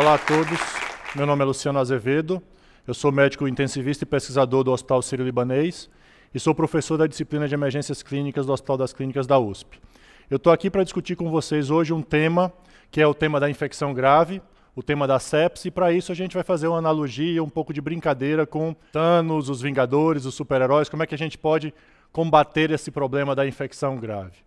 Olá a todos, meu nome é Luciano Azevedo, eu sou médico intensivista e pesquisador do Hospital Sírio-Libanês e sou professor da disciplina de emergências clínicas do Hospital das Clínicas da USP. Eu estou aqui para discutir com vocês hoje um tema que é o tema da infecção grave, o tema da sepsis, e para isso a gente vai fazer uma analogia, um pouco de brincadeira com Thanos, os Vingadores, os super-heróis, como é que a gente pode combater esse problema da infecção grave.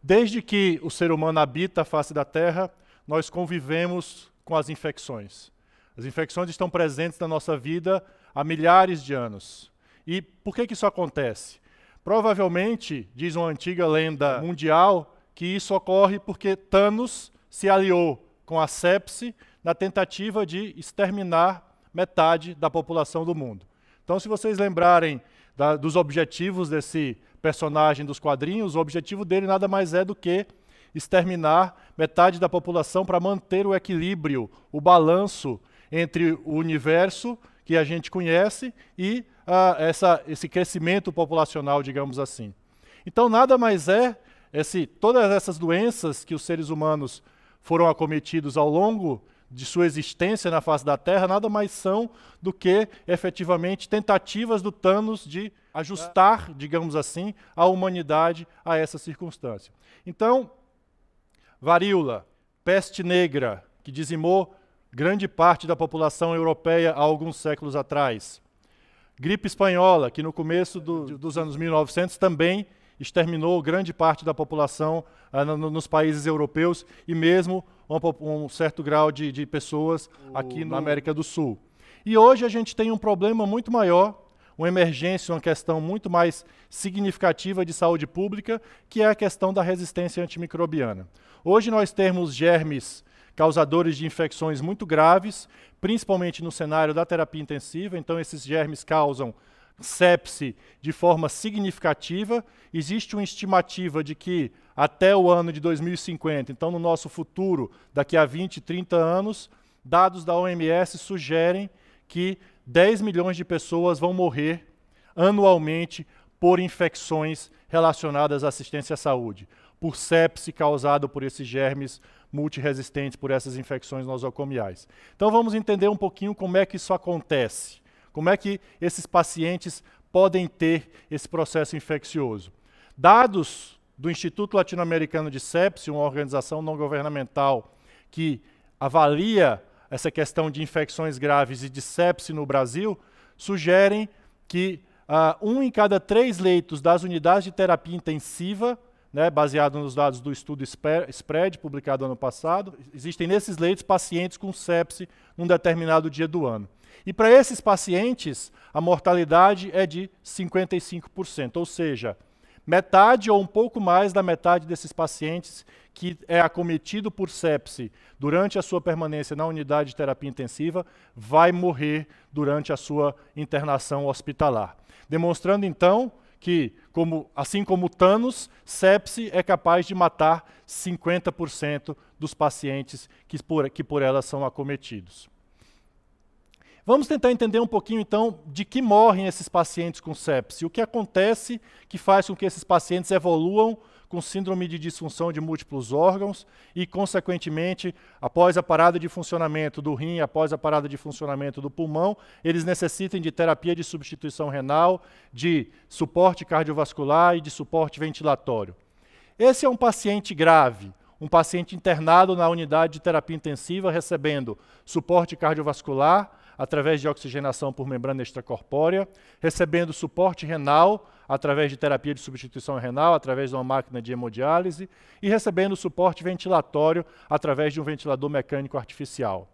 Desde que o ser humano habita a face da Terra, nós convivemos com as infecções. As infecções estão presentes na nossa vida há milhares de anos. E por que, que isso acontece? Provavelmente, diz uma antiga lenda mundial, que isso ocorre porque Thanos se aliou com a sepse na tentativa de exterminar metade da população do mundo. Então, se vocês lembrarem da, dos objetivos desse personagem dos quadrinhos, o objetivo dele nada mais é do que exterminar metade da população para manter o equilíbrio, o balanço entre o universo que a gente conhece e ah, essa, esse crescimento populacional, digamos assim. Então, nada mais é esse, todas essas doenças que os seres humanos foram acometidos ao longo de sua existência na face da Terra nada mais são do que efetivamente tentativas do Thanos de ajustar, digamos assim, a humanidade a essa circunstância. Então, varíola, peste negra, que dizimou grande parte da população europeia há alguns séculos atrás. Gripe espanhola, que no começo do, dos anos 1900 também exterminou grande parte da população ah, no, nos países europeus e mesmo um, um certo grau de, de pessoas o... aqui na América do Sul. E hoje a gente tem um problema muito maior uma emergência, uma questão muito mais significativa de saúde pública, que é a questão da resistência antimicrobiana. Hoje nós temos germes causadores de infecções muito graves, principalmente no cenário da terapia intensiva, então esses germes causam sepse de forma significativa. Existe uma estimativa de que até o ano de 2050, então no nosso futuro, daqui a 20, 30 anos, dados da OMS sugerem que 10 milhões de pessoas vão morrer anualmente por infecções relacionadas à assistência à saúde, por sepse causado por esses germes multiresistentes, por essas infecções nosocomiais. Então vamos entender um pouquinho como é que isso acontece, como é que esses pacientes podem ter esse processo infeccioso. Dados do Instituto Latino-Americano de Sepse, uma organização não governamental que avalia essa questão de infecções graves e de sepse no Brasil, sugerem que uh, um em cada três leitos das unidades de terapia intensiva, né, baseado nos dados do estudo SPRED, publicado ano passado, existem nesses leitos pacientes com sepse num determinado dia do ano. E para esses pacientes, a mortalidade é de 55%, ou seja, metade ou um pouco mais da metade desses pacientes que é acometido por sepse durante a sua permanência na unidade de terapia intensiva vai morrer durante a sua internação hospitalar. Demonstrando então que, como, assim como Thanos, sepse é capaz de matar 50% dos pacientes que por, que por ela são acometidos. Vamos tentar entender um pouquinho, então, de que morrem esses pacientes com sepse. O que acontece que faz com que esses pacientes evoluam com síndrome de disfunção de múltiplos órgãos e, consequentemente, após a parada de funcionamento do rim, após a parada de funcionamento do pulmão, eles necessitem de terapia de substituição renal, de suporte cardiovascular e de suporte ventilatório. Esse é um paciente grave, um paciente internado na unidade de terapia intensiva recebendo suporte cardiovascular através de oxigenação por membrana extracorpórea, recebendo suporte renal através de terapia de substituição renal, através de uma máquina de hemodiálise, e recebendo suporte ventilatório através de um ventilador mecânico artificial.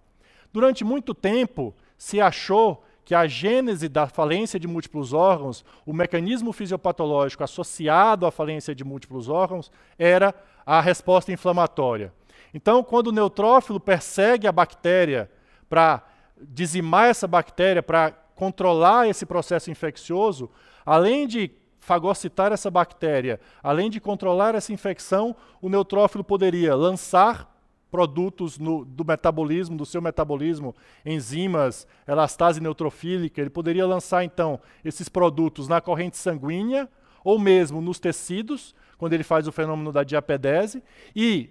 Durante muito tempo, se achou que a gênese da falência de múltiplos órgãos, o mecanismo fisiopatológico associado à falência de múltiplos órgãos, era a resposta inflamatória. Então, quando o neutrófilo persegue a bactéria para dizimar essa bactéria, para controlar esse processo infeccioso, além de fagocitar essa bactéria, além de controlar essa infecção, o neutrófilo poderia lançar produtos no, do metabolismo, do seu metabolismo, enzimas, elastase neutrofílica, ele poderia lançar então esses produtos na corrente sanguínea ou mesmo nos tecidos, quando ele faz o fenômeno da diapedese, e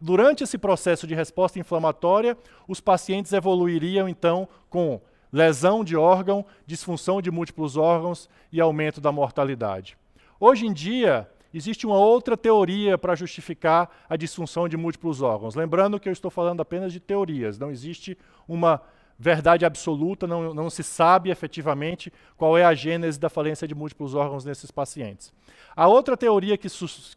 durante esse processo de resposta inflamatória, os pacientes evoluiriam então com lesão de órgão, disfunção de múltiplos órgãos e aumento da mortalidade. Hoje em dia, existe uma outra teoria para justificar a disfunção de múltiplos órgãos. Lembrando que eu estou falando apenas de teorias, não existe uma verdade absoluta, não, não se sabe efetivamente qual é a gênese da falência de múltiplos órgãos nesses pacientes. A outra teoria que,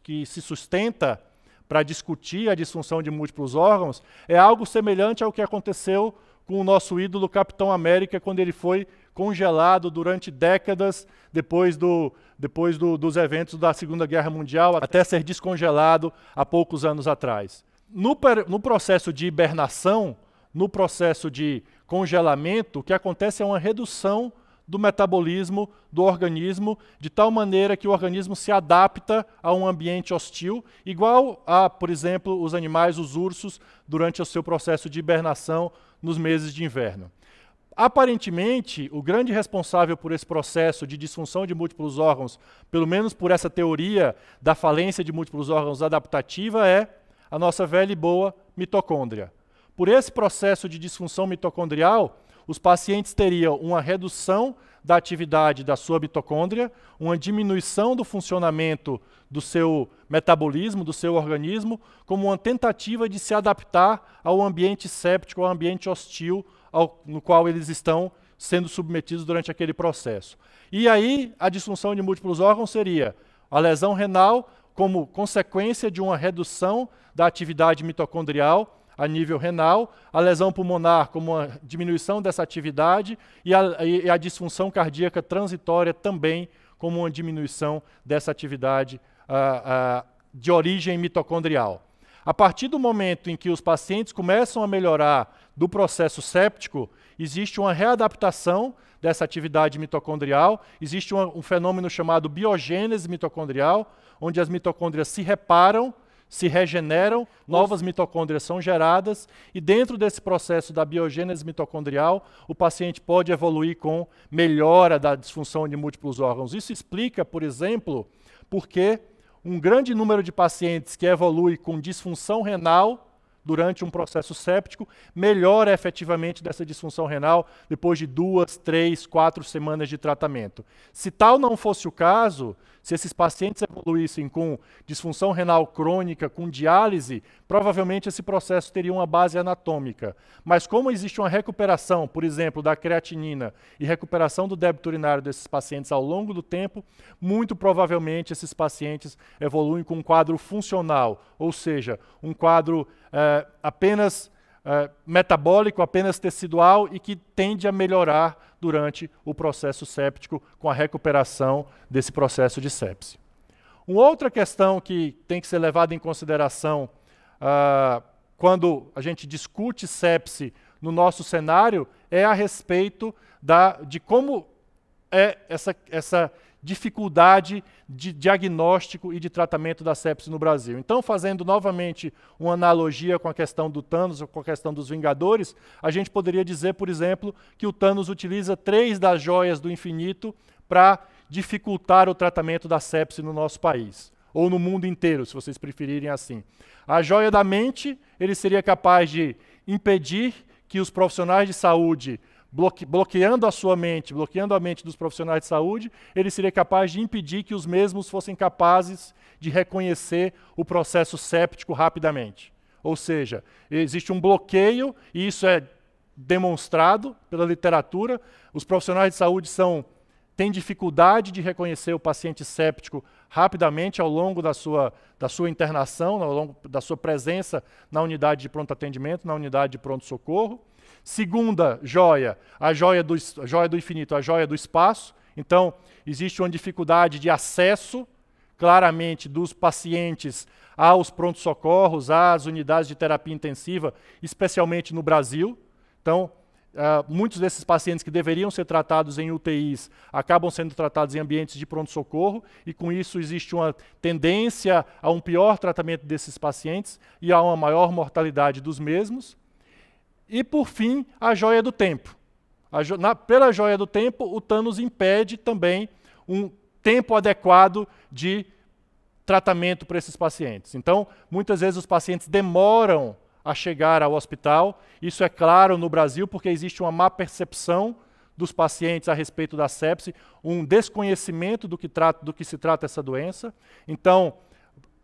que se sustenta para discutir a disfunção de múltiplos órgãos, é algo semelhante ao que aconteceu com o nosso ídolo Capitão América quando ele foi congelado durante décadas depois, do, depois do, dos eventos da Segunda Guerra Mundial, até ser descongelado há poucos anos atrás. No, no processo de hibernação, no processo de congelamento, o que acontece é uma redução do metabolismo do organismo, de tal maneira que o organismo se adapta a um ambiente hostil, igual a, por exemplo, os animais, os ursos, durante o seu processo de hibernação nos meses de inverno. Aparentemente, o grande responsável por esse processo de disfunção de múltiplos órgãos, pelo menos por essa teoria da falência de múltiplos órgãos adaptativa, é a nossa velha e boa mitocôndria. Por esse processo de disfunção mitocondrial, os pacientes teriam uma redução da atividade da sua mitocôndria, uma diminuição do funcionamento do seu metabolismo, do seu organismo, como uma tentativa de se adaptar ao ambiente séptico, ao ambiente hostil ao, no qual eles estão sendo submetidos durante aquele processo. E aí, a disfunção de múltiplos órgãos seria a lesão renal como consequência de uma redução da atividade mitocondrial a nível renal, a lesão pulmonar como uma diminuição dessa atividade e a, e a disfunção cardíaca transitória também como uma diminuição dessa atividade ah, ah, de origem mitocondrial. A partir do momento em que os pacientes começam a melhorar do processo séptico, existe uma readaptação dessa atividade mitocondrial, existe um, um fenômeno chamado biogênese mitocondrial, onde as mitocôndrias se reparam se regeneram, novas mitocôndrias são geradas, e dentro desse processo da biogênese mitocondrial, o paciente pode evoluir com melhora da disfunção de múltiplos órgãos. Isso explica, por exemplo, porque um grande número de pacientes que evolui com disfunção renal durante um processo séptico, melhora efetivamente dessa disfunção renal depois de duas, três, quatro semanas de tratamento. Se tal não fosse o caso, se esses pacientes evoluíssem com disfunção renal crônica, com diálise, provavelmente esse processo teria uma base anatômica. Mas como existe uma recuperação, por exemplo, da creatinina e recuperação do débito urinário desses pacientes ao longo do tempo, muito provavelmente esses pacientes evoluem com um quadro funcional, ou seja, um quadro é, apenas é, metabólico, apenas tecidual e que tende a melhorar durante o processo séptico com a recuperação desse processo de sepse. Uma outra questão que tem que ser levada em consideração ah, quando a gente discute sepse no nosso cenário é a respeito da, de como é essa, essa dificuldade de diagnóstico e de tratamento da sepse no Brasil. Então, fazendo novamente uma analogia com a questão do Thanos ou com a questão dos Vingadores, a gente poderia dizer, por exemplo, que o Thanos utiliza três das joias do infinito para dificultar o tratamento da sepse no nosso país ou no mundo inteiro, se vocês preferirem assim. A joia da mente, ele seria capaz de impedir que os profissionais de saúde bloque, bloqueando a sua mente, bloqueando a mente dos profissionais de saúde, ele seria capaz de impedir que os mesmos fossem capazes de reconhecer o processo séptico rapidamente. Ou seja, existe um bloqueio, e isso é demonstrado pela literatura. Os profissionais de saúde são, têm dificuldade de reconhecer o paciente séptico rapidamente ao longo da sua, da sua internação, ao longo da sua presença na unidade de pronto atendimento, na unidade de pronto socorro. Segunda joia, a joia do, a joia do infinito, a joia do espaço. Então, existe uma dificuldade de acesso, claramente, dos pacientes aos prontos-socorros, às unidades de terapia intensiva, especialmente no Brasil. Então, uh, muitos desses pacientes que deveriam ser tratados em UTIs acabam sendo tratados em ambientes de pronto-socorro, e com isso existe uma tendência a um pior tratamento desses pacientes e a uma maior mortalidade dos mesmos. E por fim, a joia do tempo. Jo na, pela joia do tempo, o Thanos impede também um tempo adequado de tratamento para esses pacientes. Então, muitas vezes os pacientes demoram a chegar ao hospital. Isso é claro no Brasil porque existe uma má percepção dos pacientes a respeito da sepse, um desconhecimento do que, trata, do que se trata essa doença. Então,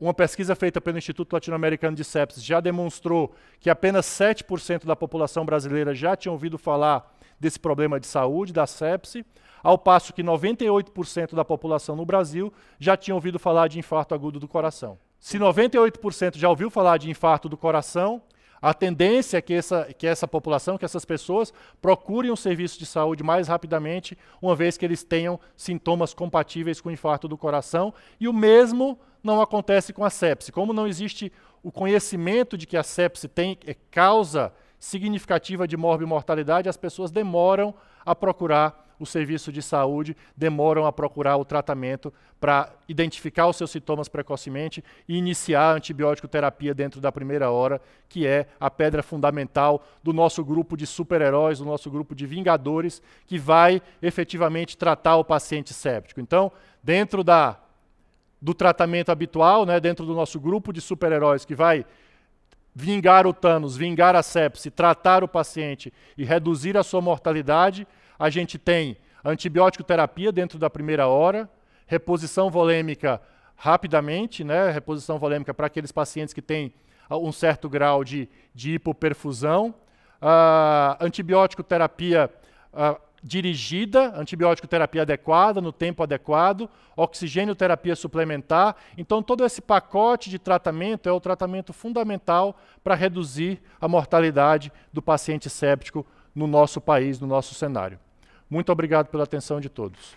uma pesquisa feita pelo Instituto Latino-Americano de Sepsis já demonstrou que apenas 7% da população brasileira já tinha ouvido falar desse problema de saúde, da sepse, ao passo que 98% da população no Brasil já tinha ouvido falar de infarto agudo do coração. Se 98% já ouviu falar de infarto do coração, a tendência é que essa, que essa população, que essas pessoas procurem um serviço de saúde mais rapidamente, uma vez que eles tenham sintomas compatíveis com o infarto do coração, e o mesmo não acontece com a sepse. Como não existe o conhecimento de que a sepse tem é causa significativa de morbimortalidade, as pessoas demoram a procurar o serviço de saúde, demoram a procurar o tratamento para identificar os seus sintomas precocemente e iniciar a antibiótico terapia dentro da primeira hora, que é a pedra fundamental do nosso grupo de super-heróis, do nosso grupo de vingadores, que vai efetivamente tratar o paciente séptico. Então, dentro da do tratamento habitual, né, dentro do nosso grupo de super-heróis que vai vingar o Thanos, vingar a sepse, tratar o paciente e reduzir a sua mortalidade, a gente tem antibiótico terapia dentro da primeira hora, reposição volêmica rapidamente, né, reposição volêmica para aqueles pacientes que têm um certo grau de, de hipoperfusão, uh, antibiótico terapia uh, dirigida, antibiótico terapia adequada, no tempo adequado, oxigênio terapia suplementar. Então, todo esse pacote de tratamento é o tratamento fundamental para reduzir a mortalidade do paciente séptico no nosso país, no nosso cenário. Muito obrigado pela atenção de todos.